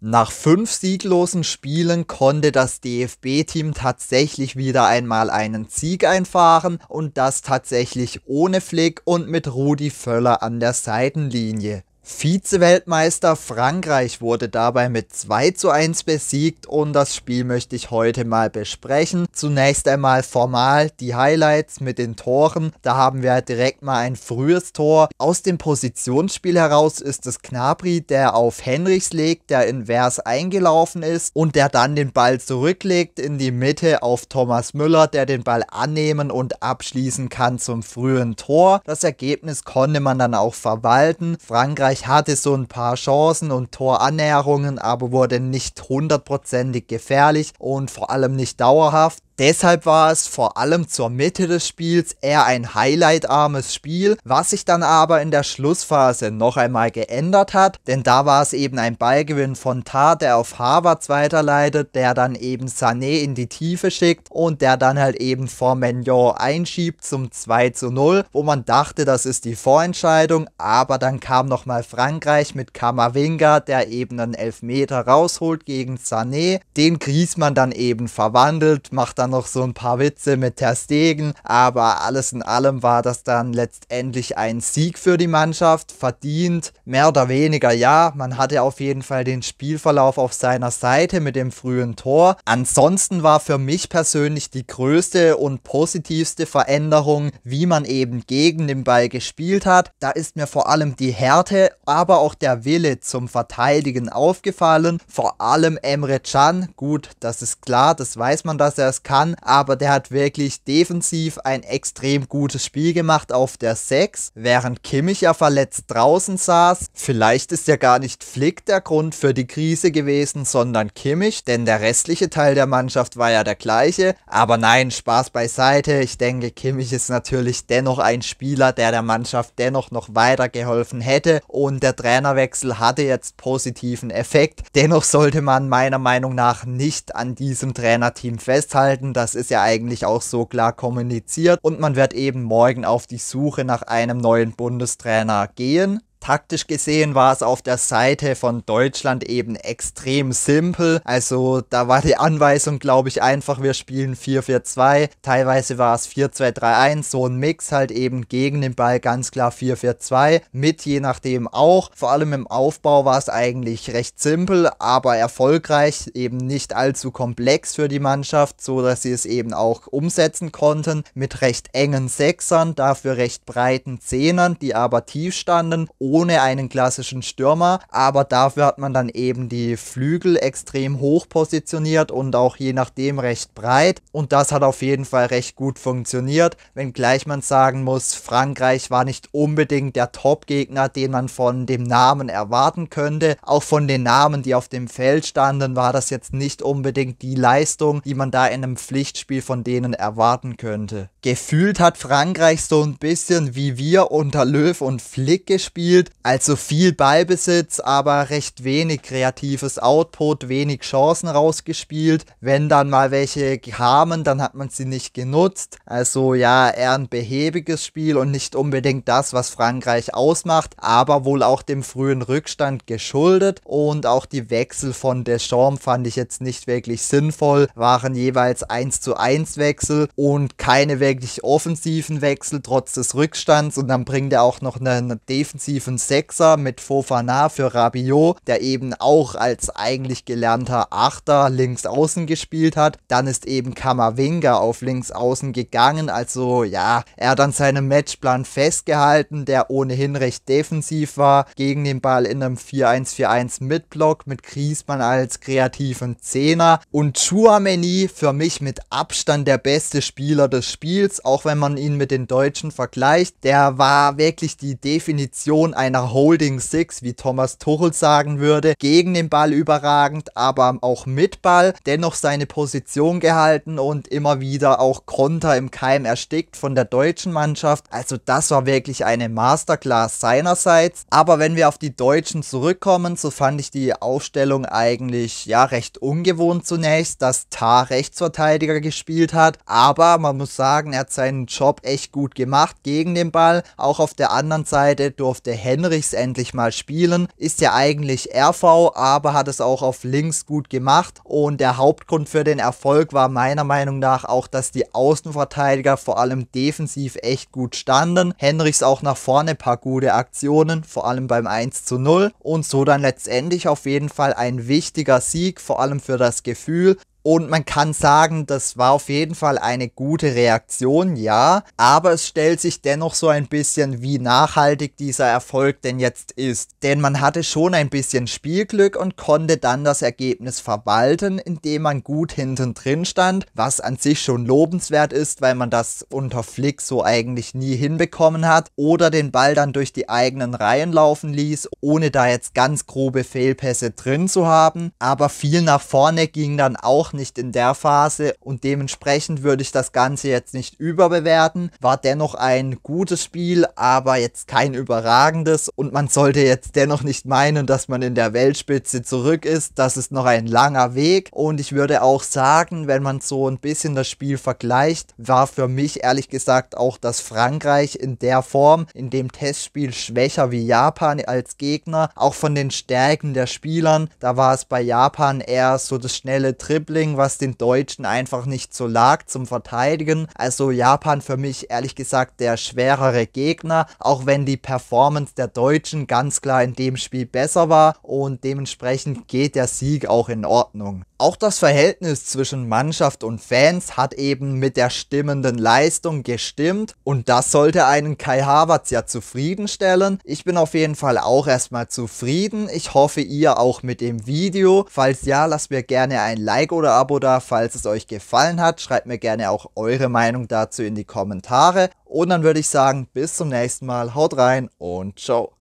Nach fünf sieglosen Spielen konnte das DFB-Team tatsächlich wieder einmal einen Sieg einfahren und das tatsächlich ohne Flick und mit Rudi Völler an der Seitenlinie. Vize-Weltmeister Frankreich wurde dabei mit 2 zu 1 besiegt und das Spiel möchte ich heute mal besprechen. Zunächst einmal formal die Highlights mit den Toren. Da haben wir direkt mal ein frühes Tor. Aus dem Positionsspiel heraus ist es Knabri, der auf Henrichs legt, der in Vers eingelaufen ist und der dann den Ball zurücklegt in die Mitte auf Thomas Müller, der den Ball annehmen und abschließen kann zum frühen Tor. Das Ergebnis konnte man dann auch verwalten. Frankreich ich hatte so ein paar Chancen und Torannäherungen, aber wurde nicht hundertprozentig gefährlich und vor allem nicht dauerhaft. Deshalb war es vor allem zur Mitte des Spiels eher ein highlightarmes Spiel, was sich dann aber in der Schlussphase noch einmal geändert hat, denn da war es eben ein Ballgewinn von Tar, der auf Harvards weiterleitet, der dann eben Sané in die Tiefe schickt und der dann halt eben vor Mignon einschiebt zum 2 zu 0, wo man dachte, das ist die Vorentscheidung, aber dann kam nochmal Frankreich mit Kamavinga, der eben einen Elfmeter rausholt gegen Sané, den Griezmann dann eben verwandelt, macht dann dann noch so ein paar Witze mit Ter Stegen, aber alles in allem war das dann letztendlich ein Sieg für die Mannschaft, verdient, mehr oder weniger ja, man hatte auf jeden Fall den Spielverlauf auf seiner Seite mit dem frühen Tor. Ansonsten war für mich persönlich die größte und positivste Veränderung, wie man eben gegen den Ball gespielt hat. Da ist mir vor allem die Härte, aber auch der Wille zum Verteidigen aufgefallen, vor allem Emre Can, gut, das ist klar, das weiß man, dass er es kann, kann, aber der hat wirklich defensiv ein extrem gutes Spiel gemacht auf der 6, während Kimmich ja verletzt draußen saß. Vielleicht ist ja gar nicht Flick der Grund für die Krise gewesen, sondern Kimmich, denn der restliche Teil der Mannschaft war ja der gleiche. Aber nein, Spaß beiseite. Ich denke, Kimmich ist natürlich dennoch ein Spieler, der der Mannschaft dennoch noch weitergeholfen hätte und der Trainerwechsel hatte jetzt positiven Effekt. Dennoch sollte man meiner Meinung nach nicht an diesem Trainerteam festhalten anmelden. Das ist ja eigentlich auch so klar kommuniziert. Und man wird eben morgen auf die Suche nach einem neuen Bundestrainer gehen. Taktisch gesehen war es auf der Seite von Deutschland eben extrem simpel. Also da war die Anweisung, glaube ich, einfach, wir spielen 4-4-2. Teilweise war es 4-2-3-1, so ein Mix halt eben gegen den Ball ganz klar 4-4-2. Mit je nachdem auch. Vor allem im Aufbau war es eigentlich recht simpel, aber erfolgreich, eben nicht allzu komplex für die Mannschaft, so dass sie es eben auch umsetzen konnten. Mit recht engen Sechsern, dafür recht breiten Zehnern, die aber tief standen ohne einen klassischen Stürmer, aber dafür hat man dann eben die Flügel extrem hoch positioniert und auch je nachdem recht breit und das hat auf jeden Fall recht gut funktioniert, wenngleich man sagen muss, Frankreich war nicht unbedingt der Top-Gegner, den man von dem Namen erwarten könnte. Auch von den Namen, die auf dem Feld standen, war das jetzt nicht unbedingt die Leistung, die man da in einem Pflichtspiel von denen erwarten könnte. Gefühlt hat Frankreich so ein bisschen wie wir unter Löw und Flick gespielt gespielt. Also viel Ballbesitz, aber recht wenig kreatives Output, wenig Chancen rausgespielt. Wenn dann mal welche kamen, dann hat man sie nicht genutzt. Also ja, eher ein behäbiges Spiel und nicht unbedingt das, was Frankreich ausmacht, aber wohl auch dem frühen Rückstand geschuldet. Und auch die Wechsel von Deschamps fand ich jetzt nicht wirklich sinnvoll, waren jeweils 1 zu 1 Wechsel und keine wirklich offensiven Wechsel trotz des Rückstands. Und dann bringt er auch noch eine, eine defensive offensiven Sechser mit Fofana für Rabiot, der eben auch als eigentlich gelernter Achter links außen gespielt hat. Dann ist eben Kamavinga auf links außen gegangen, also ja, er hat an seinem Matchplan festgehalten, der ohnehin recht defensiv war, gegen den Ball in einem 4-1-4-1 Mitblock mit Griesmann als kreativen Zehner und Chouameni für mich mit Abstand der beste Spieler des Spiels, auch wenn man ihn mit den Deutschen vergleicht. Der war wirklich die Definition einer Holding Six, wie Thomas Tuchel sagen würde, gegen den Ball überragend, aber auch mit Ball, dennoch seine Position gehalten und immer wieder auch Konter im Keim erstickt von der deutschen Mannschaft. Also das war wirklich eine Masterclass seinerseits. Aber wenn wir auf die Deutschen zurückkommen, so fand ich die Aufstellung eigentlich ja recht ungewohnt zunächst, dass Tar Rechtsverteidiger gespielt hat. Aber man muss sagen, er hat seinen Job echt gut gemacht gegen den Ball. Auch auf der anderen Seite durfte Henrichs endlich mal spielen. Ist ja eigentlich RV, aber hat es auch auf links gut gemacht. Und der Hauptgrund für den Erfolg war meiner Meinung nach auch, dass die Außenverteidiger vor allem defensiv echt gut standen. Henrichs auch nach vorne paar gute Aktionen, vor allem beim 1 zu 0. Und so dann letztendlich auf jeden Fall ein wichtiger Sieg, vor allem für das Gefühl. Und man kann sagen, das war auf jeden Fall eine gute Reaktion, ja. Aber es stellt sich dennoch so ein bisschen, wie nachhaltig dieser Erfolg denn jetzt ist. Denn man hatte schon ein bisschen Spielglück und konnte dann das Ergebnis verwalten, indem man gut hinten drin stand, was an sich schon lobenswert ist, weil man das unter Flick so eigentlich nie hinbekommen hat. Oder den Ball dann durch die eigenen Reihen laufen ließ, ohne da jetzt ganz grobe Fehlpässe drin zu haben. Aber viel nach vorne ging dann auch noch nicht in der Phase und dementsprechend würde ich das Ganze jetzt nicht überbewerten. War dennoch ein gutes Spiel, aber jetzt kein überragendes und man sollte jetzt dennoch nicht meinen, dass man in der Weltspitze zurück ist. Das ist noch ein langer Weg und ich würde auch sagen, wenn man so ein bisschen das Spiel vergleicht, war für mich ehrlich gesagt auch das Frankreich in der Form, in dem Testspiel schwächer wie Japan als Gegner, auch von den Stärken der Spielern. Da war es bei Japan eher so das schnelle Triple Dribbling, was den Deutschen einfach nicht so lag zum Verteidigen. Also Japan für mich ehrlich gesagt der schwerere Gegner, auch wenn die Performance der Deutschen ganz klar in dem Spiel besser war und dementsprechend geht der Sieg auch in Ordnung. Auch das Verhältnis zwischen Mannschaft und Fans hat eben mit der stimmenden Leistung gestimmt und das sollte einen Kai Havertz ja zufriedenstellen. Ich bin auf jeden Fall auch erstmal zufrieden. Ich hoffe ihr auch mit dem Video. Falls ja, lasst mir gerne ein Like oder oder Abo da, falls es euch gefallen hat. Schreibt mir gerne auch eure Meinung dazu in die Kommentare. Und dann würde ich sagen, bis zum nächsten Mal. Haut rein und ciao.